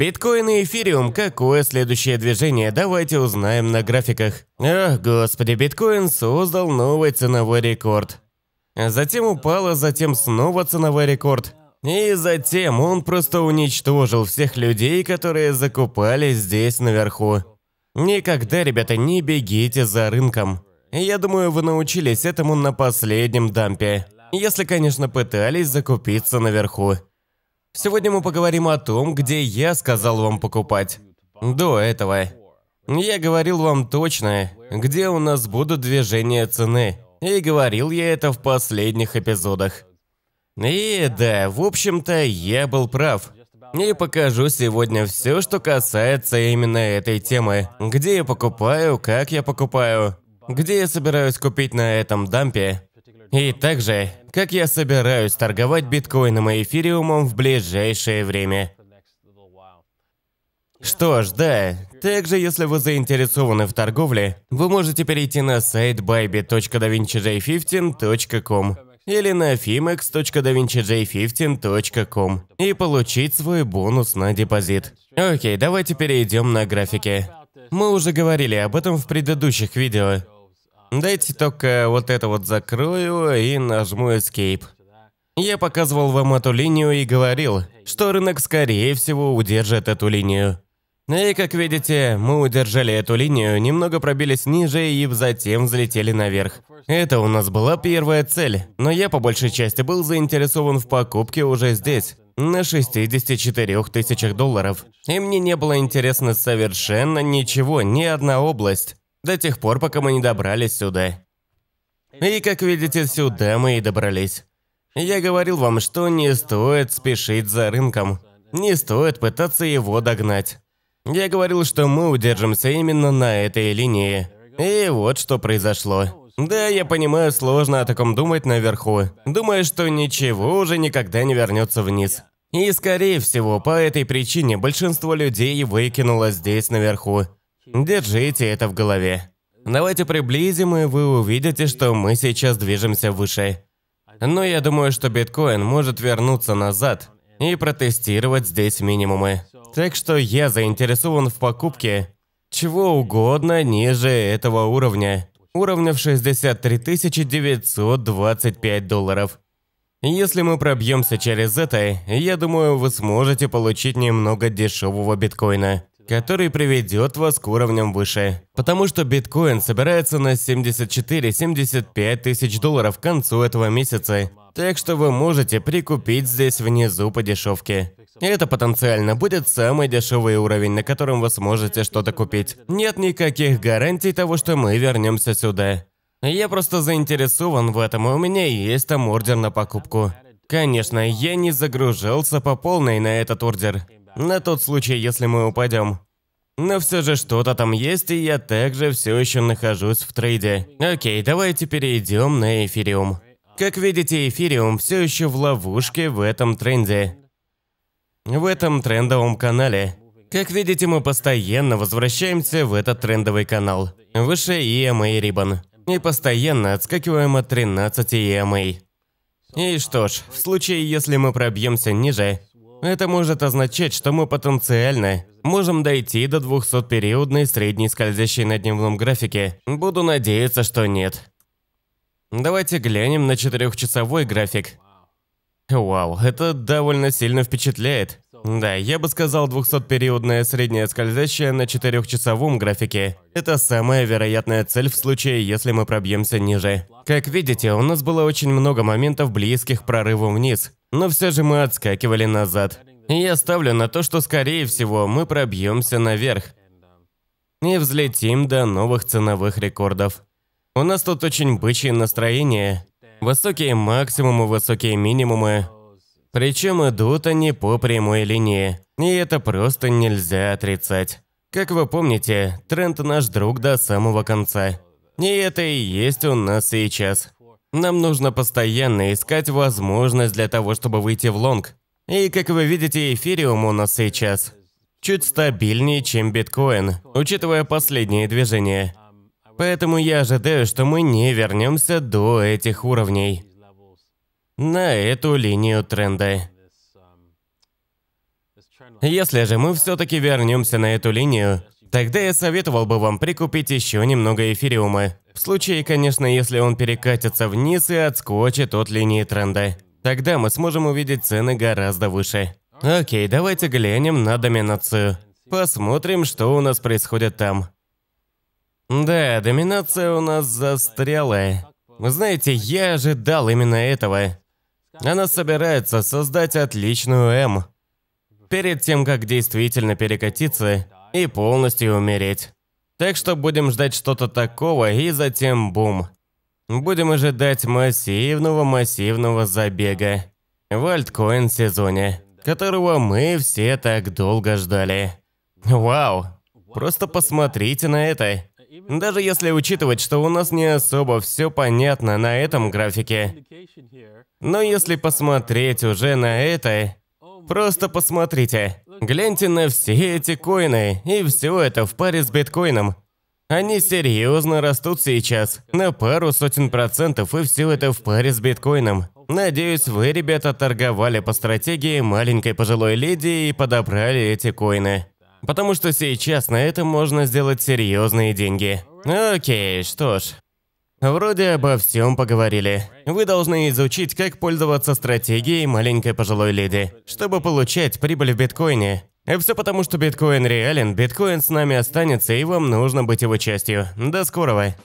Биткоин и эфириум. Какое следующее движение? Давайте узнаем на графиках. Ах, господи, биткоин создал новый ценовой рекорд. Затем упал, а затем снова ценовой рекорд. И затем он просто уничтожил всех людей, которые закупались здесь наверху. Никогда, ребята, не бегите за рынком. Я думаю, вы научились этому на последнем дампе. Если, конечно, пытались закупиться наверху. Сегодня мы поговорим о том, где я сказал вам покупать. До этого. Я говорил вам точно, где у нас будут движения цены. И говорил я это в последних эпизодах. И да, в общем-то, я был прав. И покажу сегодня все, что касается именно этой темы. Где я покупаю, как я покупаю, где я собираюсь купить на этом дампе. И также как я собираюсь торговать биткоином и эфириумом в ближайшее время. Что ж, да. Также, если вы заинтересованы в торговле, вы можете перейти на сайт bybit.davincij15.com или на fimex.davincij15.com и получить свой бонус на депозит. Окей, давайте перейдем на графики. Мы уже говорили об этом в предыдущих видео. Дайте только вот это вот закрою и нажму Escape. Я показывал вам эту линию и говорил, что рынок скорее всего удержит эту линию. И как видите, мы удержали эту линию, немного пробились ниже и затем взлетели наверх. Это у нас была первая цель, но я по большей части был заинтересован в покупке уже здесь, на 64 тысячах долларов. И мне не было интересно совершенно ничего, ни одна область. До тех пор, пока мы не добрались сюда. И, как видите, сюда мы и добрались. Я говорил вам, что не стоит спешить за рынком. Не стоит пытаться его догнать. Я говорил, что мы удержимся именно на этой линии. И вот что произошло. Да, я понимаю, сложно о таком думать наверху. Думаю, что ничего уже никогда не вернется вниз. И, скорее всего, по этой причине большинство людей выкинуло здесь наверху. Держите это в голове. Давайте приблизим, и вы увидите, что мы сейчас движемся выше. Но я думаю, что биткоин может вернуться назад и протестировать здесь минимумы. Так что я заинтересован в покупке чего угодно ниже этого уровня. Уровня в 63 925 долларов. Если мы пробьемся через это, я думаю, вы сможете получить немного дешевого биткоина который приведет вас к уровням выше. Потому что биткоин собирается на 74-75 тысяч долларов к концу этого месяца. Так что вы можете прикупить здесь внизу по дешевке. И это потенциально будет самый дешевый уровень, на котором вы сможете что-то купить. Нет никаких гарантий того, что мы вернемся сюда. Я просто заинтересован в этом, и у меня есть там ордер на покупку. Конечно, я не загружался по полной на этот ордер. На тот случай, если мы упадем. Но все же что-то там есть, и я также все еще нахожусь в трейде. Окей, давайте перейдем на эфириум. Как видите, эфириум все еще в ловушке в этом тренде. В этом трендовом канале. Как видите, мы постоянно возвращаемся в этот трендовый канал. Выше EMA Ribbon. Эм и постоянно отскакиваем от 13 EMA. Эм и что ж, в случае, если мы пробьемся ниже, это может означать, что мы потенциально можем дойти до 200-периодной средней скользящей на дневном графике. Буду надеяться, что нет. Давайте глянем на четырехчасовой график. Вау, это довольно сильно впечатляет. Да, я бы сказал 200-периодная средняя скользящая на четырехчасовом графике. Это самая вероятная цель в случае, если мы пробьемся ниже. Как видите, у нас было очень много моментов близких к прорыву вниз. Но все же мы отскакивали назад. И я ставлю на то, что скорее всего мы пробьемся наверх. И взлетим до новых ценовых рекордов. У нас тут очень бычье настроение. Высокие максимумы, высокие минимумы. Причем идут они по прямой линии. И это просто нельзя отрицать. Как вы помните, тренд наш друг до самого конца. И это и есть у нас сейчас. Нам нужно постоянно искать возможность для того, чтобы выйти в лонг. И, как вы видите, эфириум у нас сейчас чуть стабильнее, чем биткоин, учитывая последние движения. Поэтому я ожидаю, что мы не вернемся до этих уровней. На эту линию тренда. Если же мы все-таки вернемся на эту линию, Тогда я советовал бы вам прикупить еще немного эфириума. В случае, конечно, если он перекатится вниз и отскочит от линии тренда. Тогда мы сможем увидеть цены гораздо выше. Окей, давайте глянем на доминацию. Посмотрим, что у нас происходит там. Да, доминация у нас застряла. Вы знаете, я ожидал именно этого. Она собирается создать отличную М. Перед тем, как действительно перекатиться, и полностью умереть. Так что будем ждать что-то такого и затем бум. Будем ожидать массивного-массивного забега в альткоин-сезоне, которого мы все так долго ждали. Вау! Просто посмотрите на это. Даже если учитывать, что у нас не особо все понятно на этом графике. Но если посмотреть уже на это, просто посмотрите. Гляньте на все эти коины, и все это в паре с биткоином. Они серьезно растут сейчас, на пару сотен процентов, и все это в паре с биткоином. Надеюсь, вы, ребята, торговали по стратегии маленькой пожилой леди и подобрали эти коины. Потому что сейчас на этом можно сделать серьезные деньги. Окей, что ж, Вроде обо всем поговорили. Вы должны изучить, как пользоваться стратегией маленькой пожилой леди, чтобы получать прибыль в биткоине. И все потому, что биткоин реален, биткоин с нами останется, и вам нужно быть его частью. До скорого.